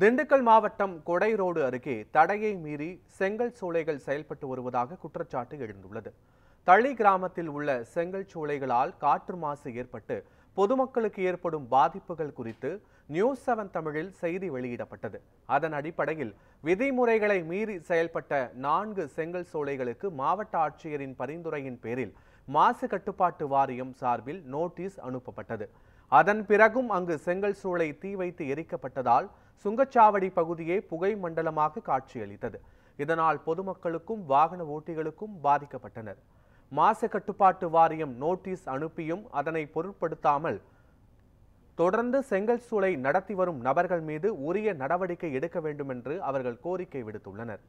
திண்டுக்கல் மாவட்டம் கொடைரோடு அருகே தடையை மீறி செங்கல் சூளைகள் செயல்பட்டு வருவதாக குற்றச்சாட்டு எழுந்துள்ளது தளி கிராமத்தில் உள்ள செங்கல் சூளைகளால் காற்று மாசு ஏற்பட்டு பொதுமக்களுக்கு ஏற்படும் பாதிப்புகள் குறித்து நியூஸ் செவன் தமிழில் செய்தி வெளியிடப்பட்டது அதன் அடிப்படையில் விதிமுறைகளை மீறி செயல்பட்ட நான்கு செங்கல் சோலைகளுக்கு மாவட்ட ஆட்சியரின் பரிந்துரையின் பேரில் மாசு கட்டுப்பாட்டு வாரியம் சார்பில் நோட்டீஸ் அனுப்பப்பட்டது அதன் பிறகும் அங்கு செங்கல் சூளை தீ வைத்து எரிக்கப்பட்டதால் சுங்கச்சாவடி பகுதியே புகை மண்டலமாக காட்சியளித்தது இதனால் பொதுமக்களுக்கும் வாகன ஓட்டிகளுக்கும் பாதிக்கப்பட்டனர் மாசு கட்டுப்பாட்டு வாரியம் நோட்டீஸ் அனுப்பியும் அதனை பொருட்படுத்தாமல் தொடர்ந்து செங்கல் சூளை நடத்தி வரும் நபர்கள் மீது உரிய நடவடிக்கை எடுக்க வேண்டும் என்று அவர்கள் கோரிக்கை விடுத்துள்ளனர்